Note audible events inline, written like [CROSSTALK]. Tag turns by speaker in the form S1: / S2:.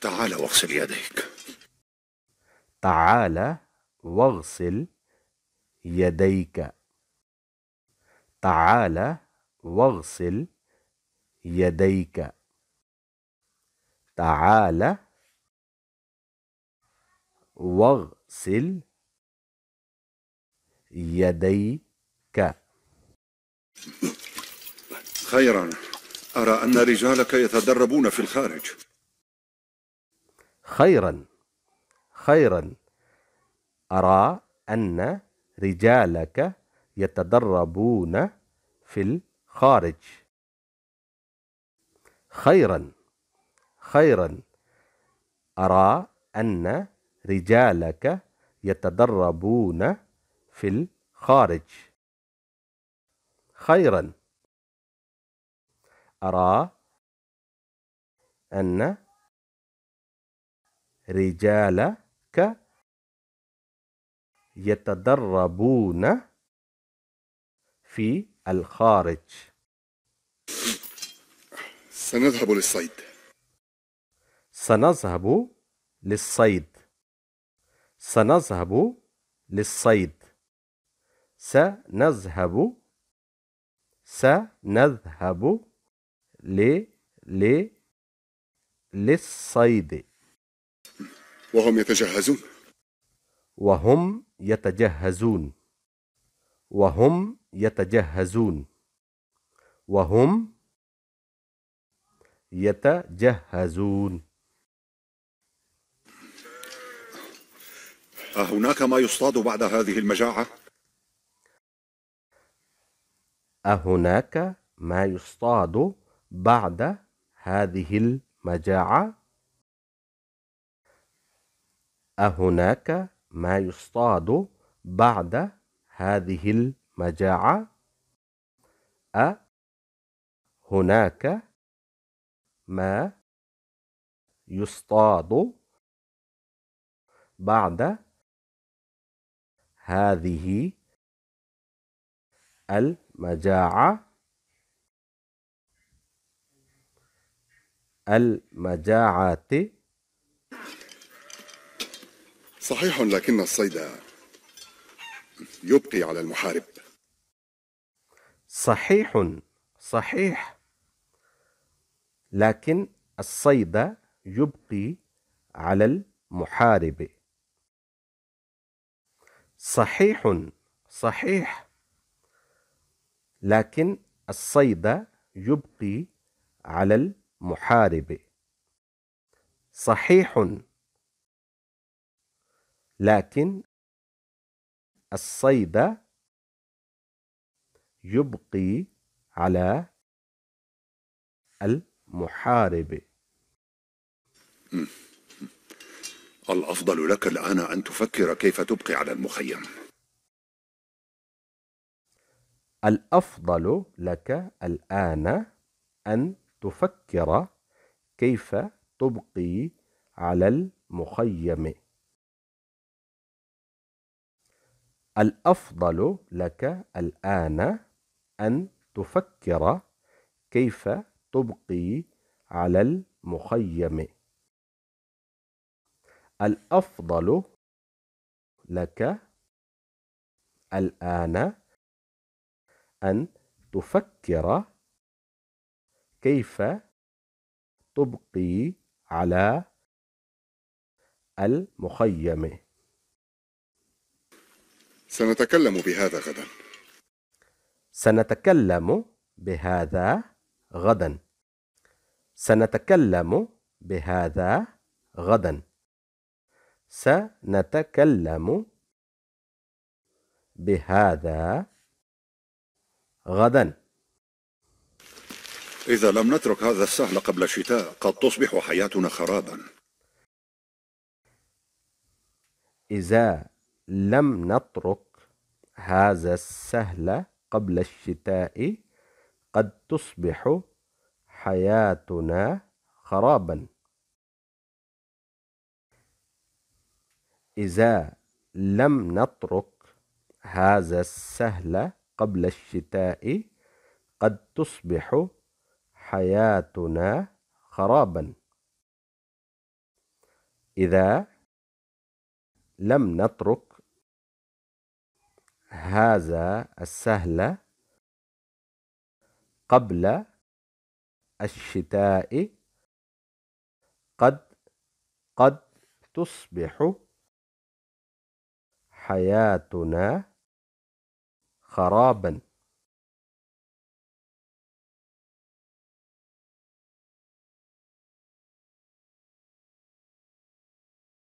S1: تعال واغسل يديك
S2: تعال واغسل يديك تعال واغسل يديك
S1: تعال واغسل يديك خيرا أرى أن رجالك يتدربون في الخارج
S2: خيرا خيرا أرى أن رجالك يتدربون في الخارج خيرا خيرا أرى أن رجالك يتدربون في الخارج
S1: خيرا أرى أن رجالك يتدربون
S2: في الخارج
S1: سنذهب للصيد
S2: سنذهب للصيد سنذهب للصيد سنذهب سنذهب ل ل للصيد
S1: وهم يتجهزون
S2: وهم يتجهزون وهم يتجهزون وهم يتجهزون
S1: أهناك ما يصطاد بعد هذه المجاعة؟
S2: أهناك ما يصطاد بعد هذه المجاعة؟ أهناك ما يصطاد بعد هذه المجاعة؟
S1: أ هناك ما يصطاد بعد هذه المجاعة
S2: المجاعة
S1: صحيح لكن الصيد يبقي على المحارب
S2: صحيح صحيح لكن الصيد يبقي على المحارب صحيح صحيح لكن الصيد يبقي على
S1: المحارب صحيح لكن الصيد يبقي على
S2: المحارب [LAUGHS]
S1: الأفضل لك الآن أن تفكر كيف تبقي على المخيم
S2: الأفضل لك الآن أن تفكر كيف تبقي على المخيم الافضل لك الان ان تفكر كيف تبقي
S1: على المخيم الافضل لك الان ان تفكر كيف
S2: تبقي على المخيم
S1: سنتكلم بهذا غدا
S2: سنتكلم بهذا غدا سنتكلم بهذا غدا سنتكلم بهذا غدا
S1: إذا لم نترك هذا السهل قبل الشتاء قد تصبح حياتنا خرابا
S2: إذا لم نترك هذا السهل قبل الشتاء قد تصبح حياتنا خرابا إذا لم نترك هذا السهل قبل الشتاء قد تصبح حياتنا
S1: خرابا إذا لم نترك هذا السهل قبل الشتاء قد قد تصبح حياتنا خرابا